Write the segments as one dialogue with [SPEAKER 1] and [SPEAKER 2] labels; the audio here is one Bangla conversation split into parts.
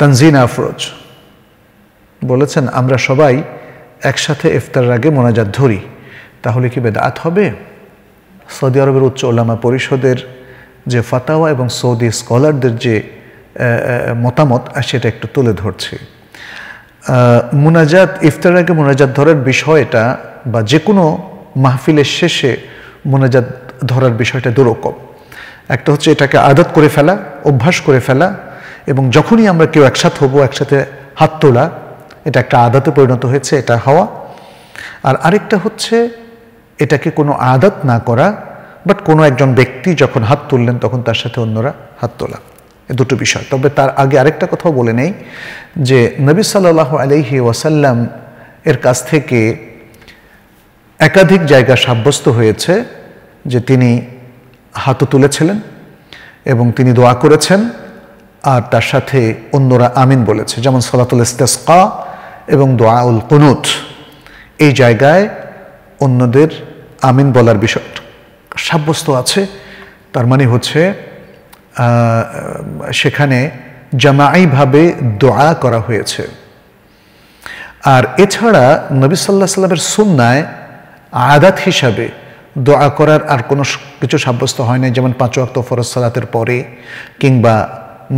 [SPEAKER 1] তানজিনা আফরোজ বলেছেন আমরা সবাই একসাথে ইফতারের আগে মোনাজাত ধরি তাহলে কি বেদাত হবে সৌদি আরবের উচ্চ ওলামা পরিষদের যে ফাতাওয়া এবং সৌদি স্কলারদের যে মতামত সেটা একটু তুলে ধরছে মোনাজাত ইফতারের আগে মোনাজাত ধরার বিষয়টা বা যে কোনো মাহফিলের শেষে মোনাজাত ধরার বিষয়টা দুরকম একটা হচ্ছে এটাকে আদত করে ফেলা অভ্যাস করে ফেলা এবং যখনই আমরা কেউ একসাথে হবো একসাথে হাত তোলা এটা একটা আদাতে পরিণত হয়েছে এটা হওয়া আর আরেকটা হচ্ছে এটাকে কোনো আদাত না করা বাট কোনো একজন ব্যক্তি যখন হাত তুললেন তখন তার সাথে অন্যরা হাত তোলা এ দুটো বিষয় তবে তার আগে আরেকটা কথাও বলে নেই যে নবী সাল্লাহ আলহি ওয়াসাল্লাম এর কাছ থেকে একাধিক জায়গা সাব্যস্ত হয়েছে যে তিনি হাত তুলেছিলেন এবং তিনি দোয়া করেছেন আর তার সাথে অন্যরা আমিন বলেছে যেমন সলাতুল ইস্তেসকা এবং দোয়াউল কুনুত এই জায়গায় অন্যদের আমিন বলার বিষয় সাব্যস্ত আছে তার মানে হচ্ছে সেখানে জামাইভাবে দোয়া করা হয়েছে আর এছাড়া নবী সাল্লাহ সাল্লামের সুন্নায় আদাত হিসাবে দোয়া করার আর কোনো কিছু সাব্যস্ত হয় না যেমন পাঁচ ওয়াক্ত ফরজ সালাতের পরে কিংবা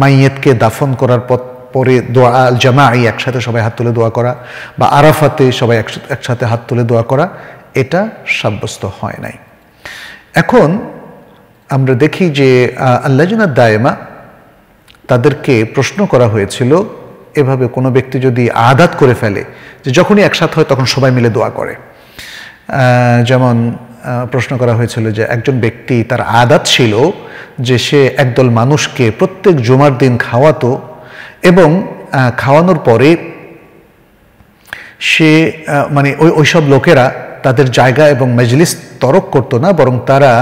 [SPEAKER 1] মাইয়েতকে দাফন করার পর পরে দোয়া আল জামাই একসাথে সবাই হাত তুলে দোয়া করা বা আরাফাতে সবাই একসাথে হাত তুলে দোয়া করা এটা সাব্যস্ত হয় নাই এখন আমরা দেখি যে আল্লাহনাথ দায়েমা তাদেরকে প্রশ্ন করা হয়েছিল এভাবে কোনো ব্যক্তি যদি আদাত করে ফেলে যে যখনই একসাথে হয় তখন সবাই মিলে দোয়া করে যেমন প্রশ্ন করা হয়েছিল যে একজন ব্যক্তি তার আদাত ছিল যে সে একদল মানুষকে প্রত্যেক জুমার দিন খাওয়াতো এবং খাওয়ানোর পরে সে মানে ওই ওইসব লোকেরা তাদের জায়গা এবং মেজলিস তরক করত না বরং তারা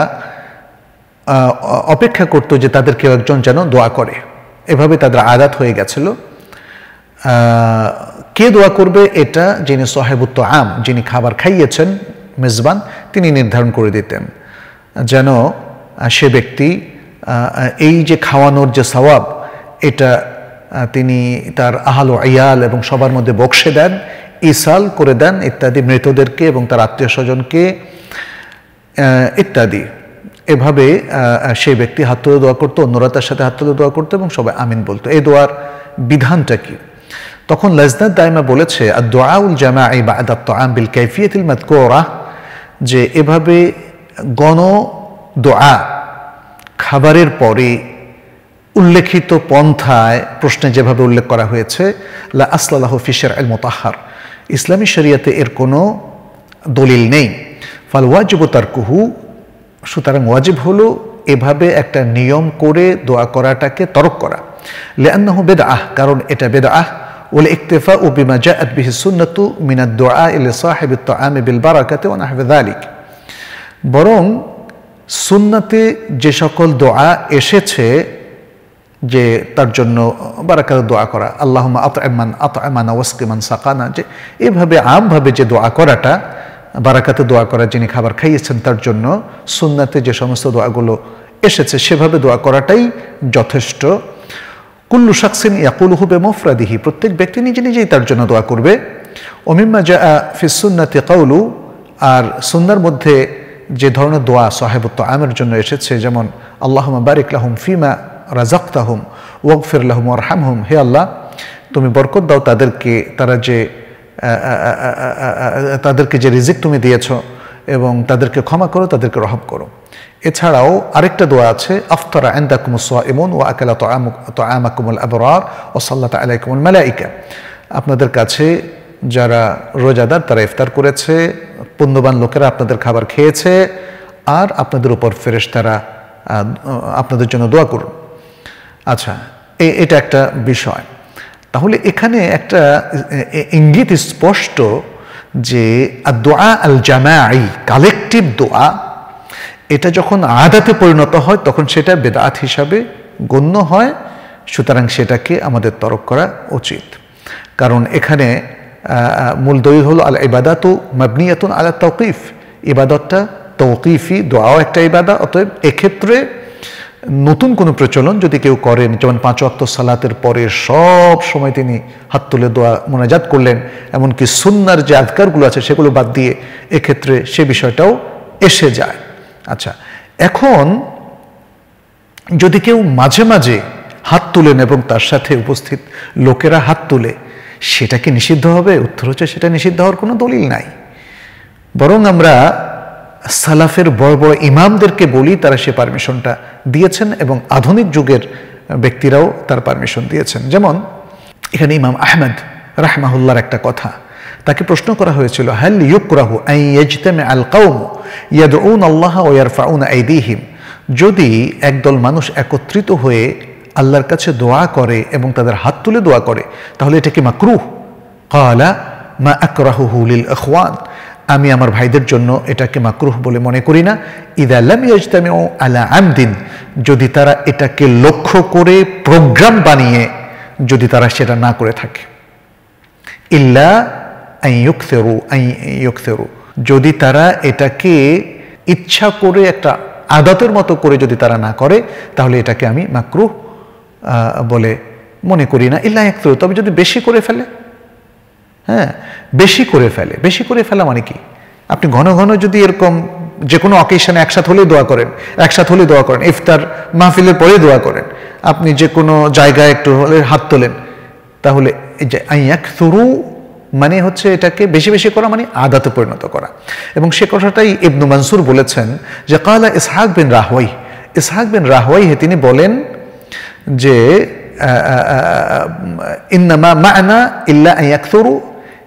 [SPEAKER 1] অপেক্ষা করত যে তাদের কেউ একজন যেন দোয়া করে এভাবে তাদের আদাত হয়ে গেছিল কে দোয়া করবে এটা যিনি সহেবুত্ত আম যিনি খাবার খাইয়েছেন মেজবান তিনি নির্ধারণ করে দিতেন যেন সে ব্যক্তি এই যে খাওয়ানোর যে সওয়াব এটা তিনি তার আহাল আয়াল এবং সবার মধ্যে বক্সে দেন ইসাল করে দেন ইত্যাদি মৃতদেরকে এবং তার আত্মীয় স্বজনকে ইত্যাদি এভাবে সেই ব্যক্তি হাত তুলে দোয়া করতো অন্যরা তার সাথে হাত তুলে দোয়া করতো এবং সবাই আমিন বলতো এই দোয়ার বিধানটা কি তখন লাজনাদ দাইমা বলেছে আর দোয়াউল উল জামা এই বা আদাত্ত আম বিল মাত কোরা যে এভাবে গণ দোয়া খাবারের পরে উল্লেখিত পন্থায় প্রশ্নে যেভাবে উল্লেখ করা হয়েছে লা আসলাল্লাহ ফিশের আল মোতাহার ইসলামী শরিয়াতে এর কোনো দলিল নেই ফাল ওয়াজিব তার কুহু সুতরাং ওয়াজিব হলো এভাবে একটা নিয়ম করে দোয়া করাটাকে তরক করা লেয়ান্নাহ বেদ আহ কারণ এটা বেদ আহ والاكتفاء بما جاءت به السنة من الدعاء لصاحب الطعام بالبركة ونحو ذلك বরং সুন্নতে যে সকল দোয়া এসেছে যে তার জন্য বারাকাত দোয়া করা আল্লাহমা আত এমান আত এমানা ওয়াসকিমান সাকানা যে এভাবে আমভাবে যে দোয়া করাটা বারাকাতে দোয়া করা যিনি খাবার খাইয়েছেন তার জন্য সুন্নাতে যে সমস্ত দোয়াগুলো এসেছে সেভাবে দোয়া করাটাই যথেষ্ট কুল্লু শাকসিন ইয়াকুলহু বে মোফরাদিহি প্রত্যেক ব্যক্তি নিজে নিজেই তার জন্য দোয়া করবে ওমিম্মা জা ফিসুন্নাতে কাউলু আর সুন্নার মধ্যে যে ধরনের দোয়া সাহেবত্ব আমের জন্য এসেছে যেমন আল্লাহ বারিক লাহুম ফিমা রাজাক তাহুম ওয়কফির লাহুম আর হামহুম হে আল্লাহ তুমি বরকত দাও তাদেরকে তারা যে তাদেরকে যে রিজিক তুমি দিয়েছো এবং তাদেরকে ক্ষমা করো তাদেরকে রহম করো এছাড়াও আরেকটা দোয়া আছে আফতারা আন্দাকুমুসা ইমন ও আকালা তো আমাকুমুল আবরার ও সাল্লাত আলাইকুমুল মালাইকা আপনাদের কাছে যারা রোজাদার তারা ইফতার করেছে পুণ্যবান লোকেরা আপনাদের খাবার খেয়েছে আর আপনাদের উপর ফেরেশ তারা আপনাদের জন্য দোয়া করুন আচ্ছা এটা একটা বিষয় তাহলে এখানে একটা ইঙ্গিত স্পষ্ট যে দোয়া আল জামাই কালেকটিভ দোয়া এটা যখন আদাতে পরিণত হয় তখন সেটা বেদাত হিসাবে গণ্য হয় সুতরাং সেটাকে আমাদের তরক করা উচিত কারণ এখানে মূল দৈ হলো আল ইবাদাত মাবনিয়াতুন আলা তৌকিফ ইবাদতটা তৌকিফি দোয়াও একটা ইবাদা অতএব এক্ষেত্রে নতুন কোনো প্রচলন যদি কেউ করেন যেমন পাঁচ অক্ত সালাতের পরে সব সময় তিনি হাত তুলে দোয়া মোনাজাত করলেন এমনকি সুন্নার যে আধকারগুলো আছে সেগুলো বাদ দিয়ে এক্ষেত্রে সে বিষয়টাও এসে যায় আচ্ছা এখন যদি কেউ মাঝে মাঝে হাত তুলেন এবং তার সাথে উপস্থিত লোকেরা হাত তুলে সেটা কি নিষিদ্ধ হবে উত্তর হচ্ছে সেটা নিষিদ্ধ হওয়ার কোনো দলিল নাই বরং আমরা সালাফের বড় বড় ইমামদেরকে বলি তারা সে পারমিশনটা দিয়েছেন এবং আধুনিক যুগের ব্যক্তিরাও তার পারমিশন দিয়েছেন যেমন এখানে ইমাম আহমেদ রাহমাহুল্লার একটা কথা তাকে প্রশ্ন করা হয়েছিল হ্যাল ইউকরাহু আইয়াজতামে আল কাউম উন আল্লাহ ও ফাউন আইদিহিম যদি একদল মানুষ একত্রিত হয়ে আল্লাহর কাছে দোয়া করে এবং তাদের হাত তুলে দোয়া করে তাহলে এটা কি মাকরুহ কালা মা আকরাহু হুলিল আখওয়ান আমি আমার ভাইদের জন্য এটাকে মাকরুহ বলে মনে করি না ইদাল্লাম ইয়াজতামি ও আলা আমদিন যদি তারা এটাকে লক্ষ্য করে প্রোগ্রাম বানিয়ে যদি তারা সেটা না করে থাকে ইল্লা আই ইয়ুকসেরু আই যদি তারা এটাকে ইচ্ছা করে একটা আদাতের মতো করে যদি তারা না করে তাহলে এটাকে আমি মাকরুহ বলে মনে করি না ইল্লা একসেরু তবে যদি বেশি করে ফেলে হ্যাঁ বেশি করে ফেলে বেশি করে ফেলা মানে কি আপনি ঘন ঘন যদি এরকম যে কোনো অকেশনে একসাথে হলেই দোয়া করেন একসাথে হলেই দোয়া করেন ইফতার মাহফিলের পরেই দোয়া করেন আপনি যে কোনো জায়গায় একটু হলে হাত তোলেন তাহলে এই যে আইয়াক থরু মানে হচ্ছে এটাকে বেশি বেশি করা মানে আদাতে পরিণত করা এবং সে কথাটাই ইবনু মানসুর বলেছেন যে কালা ইসহাক বিন রাহওয়াই ইসহাক বিন রাহওয়াই তিনি বলেন যে ইন্নামা মানা ইল্লা আইয়াক থরু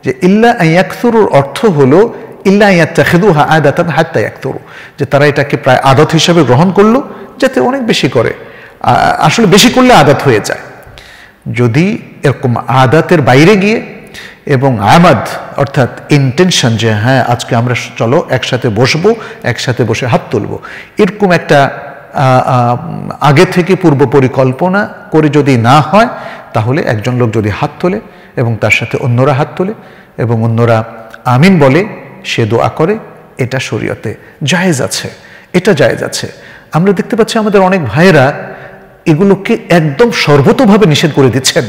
[SPEAKER 1] যে ইল্লা ইয়াকসুরুর অর্থ হলো ইল্লা ইয়াত্তাখিদুহা আদাতান হাত্তা ইয়াকসুরু যে তারা এটাকে প্রায় আদত হিসাবে গ্রহণ করলো যাতে অনেক বেশি করে আসলে বেশি করলে আদাত হয়ে যায় যদি এরকম আদাতের বাইরে গিয়ে এবং আমাদ অর্থাৎ ইন্টেনশন যে হ্যাঁ আজকে আমরা চলো একসাথে বসবো একসাথে বসে হাত তুলবো এরকম একটা আগে থেকে পূর্ব পরিকল্পনা করে যদি না হয় তাহলে একজন লোক যদি হাত তোলে এবং তার সাথে অন্যরা হাত তোলে এবং অন্যরা আমিন বলে সে দোয়া করে এটা শরীয়তে জায়েজ আছে এটা জায়েজ আছে আমরা দেখতে পাচ্ছি আমাদের অনেক ভাইয়েরা এগুলোকে একদম সর্বতভাবে নিষেধ করে দিচ্ছেন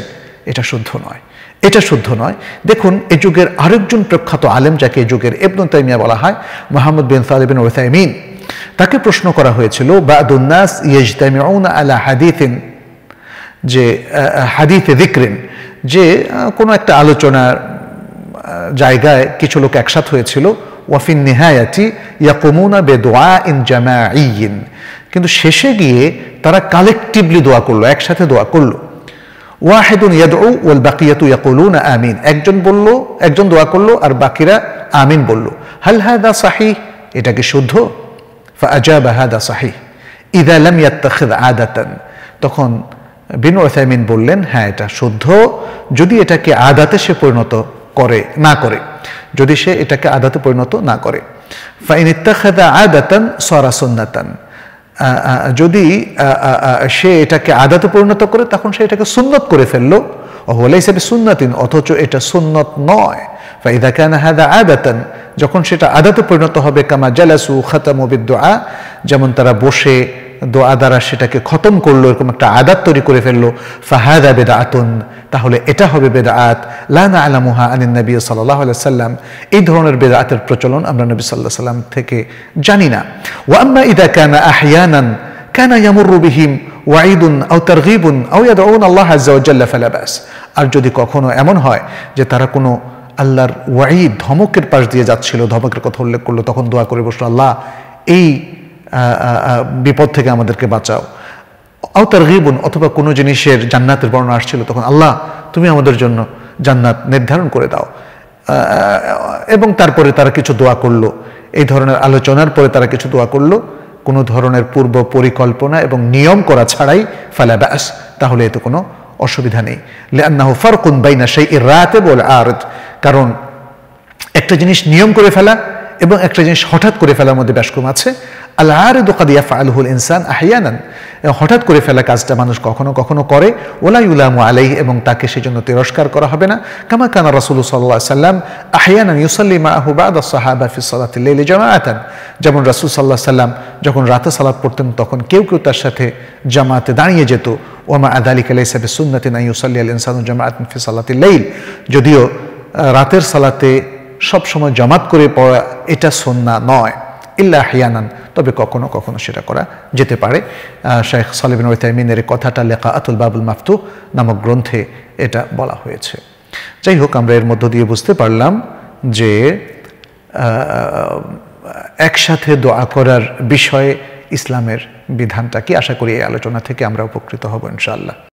[SPEAKER 1] এটা শুদ্ধ নয় এটা শুদ্ধ নয় দেখুন এ যুগের আরেকজন প্রখ্যাত আলেম যাকে এ যুগের এবন তাইমিয়া বলা হয় মোহাম্মদ বিন সালেবিন ওসাইমিন তাকে প্রশ্ন করা হয়েছিল বাদুন্নাস তাইমিয়া আলা হাদিফিন যে হাদিফে দিকরিন যে কোনো একটা আলোচনার জায়গায় কিছু লোক একসাথ হয়েছিল ওয়াফিন নেহায়াতি ইয়াকুমুনা বে দোয়া ইন জামা ইন কিন্তু শেষে গিয়ে তারা কালেকটিভলি দোয়া করলো একসাথে দোয়া করলো ওয়াহেদুন ইয়াদউ ওয়াল বাকিয়াতু ইয়াকুলুনা আমিন একজন বলল একজন দোয়া করলো আর বাকিরা আমিন বলল হাল হাদা সাহি এটা কি শুদ্ধ ফা আজাব হাদা সাহি ইদা ইয়াত্তাখিদ আদাতান তখন বিন ওসাইমিন বললেন হ্যাঁ এটা শুদ্ধ যদি এটাকে আদাতে সে পরিণত করে না করে যদি সে এটাকে আদাতে পরিণত না করে আদাতান সরা যদি সে এটাকে আদাতে পরিণত করে তখন সে এটাকে সুন্নত করে ফেললো হলে হিসেবে সুন্নাতিন অথচ এটা সুন্নত নয় ফাইদা কেন হ্যাঁ আদাতান যখন সেটা আদাতে পরিণত হবে কামা জালাসু খাতাম যেমন তারা বসে দোয়া দ্বারা সেটাকে খতম করলো এরকম একটা আদাত তৈরি করে ফেললো ফাহাদা বেদা আতুন তাহলে এটা হবে বেদা আত লানা আলামুহা আনিন নবী সাল্লাহ সাল্লাম এই ধরনের আতের প্রচলন আমরা নবী সাল্লাহ সাল্লাম থেকে জানি না ওয়াম্মা ইদা কানা আহিয়ানান কানা ইয়ামুর রুবিহিম ওয়াইদুন আও তারগিবুন আও ওন আল্লাহ আজ্জাউজাল্লা ফেলাবাস আর যদি কখনো এমন হয় যে তারা কোনো আল্লাহর ওয়াই ধমকের পাশ দিয়ে যাচ্ছিল ধমকের কথা উল্লেখ করলো তখন দোয়া করে বসলো আল্লাহ এই বিপদ থেকে আমাদেরকে বাঁচাও আও তার গিবন অথবা কোনো জিনিসের জান্নাতের বর্ণনা আসছিল তখন আল্লাহ তুমি আমাদের জন্য জান্নাত নির্ধারণ করে দাও এবং তারপরে তারা কিছু দোয়া করলো এই ধরনের আলোচনার পরে তারা কিছু দোয়া করলো কোনো ধরনের পূর্ব পরিকল্পনা এবং নিয়ম করা ছাড়াই ফালা ব্যাস তাহলে এতে কোনো অসুবিধা নেই লেআনাহ ফারকুন বাইনা সেই রাতে বল আর কারণ একটা জিনিস নিয়ম করে ফেলা এবং একটা জিনিস হঠাৎ করে ফেলার মধ্যে ব্যাসক্রম আছে আল্লাহর আর দোকাদিয়া ফালহুল ইনসান আহিয়ানান হঠাৎ করে ফেলা কাজটা মানুষ কখনো কখনো করে ওলাই উলাম আলাই এবং তাকে সেজন্য তিরস্কার করা হবে না কামা কানা রাসুল সাল্লাহ সাল্লাম আহিয়ানান ইউসাল্লিমা আহুবাদ সাহাবা ফিসালাতিল্লি জামায়াতান যেমন রাসুল সাল্লাহ সাল্লাম যখন রাতে সালাত পড়তেন তখন কেউ কেউ তার সাথে জামাতে দাঁড়িয়ে যেত ওমা আদালিক আলাই সাহেব না ইউসাল্লি আল ইনসানু জামাআত লেইল যদিও রাতের সালাতে সবসময় জমাত করে পড়া এটা সন্না নয় ইল্লা হিয়ানান তবে কখনো কখনো সেটা করা যেতে পারে শেখ সালিবিন ওইতাইমিনের কথাটা লেখা আতুল বাবুল মাফতু নামক গ্রন্থে এটা বলা হয়েছে যাই হোক আমরা এর মধ্য দিয়ে বুঝতে পারলাম যে একসাথে দোয়া করার বিষয়ে ইসলামের বিধানটা কি আশা করি এই আলোচনা থেকে আমরা উপকৃত হব ইনশাআল্লাহ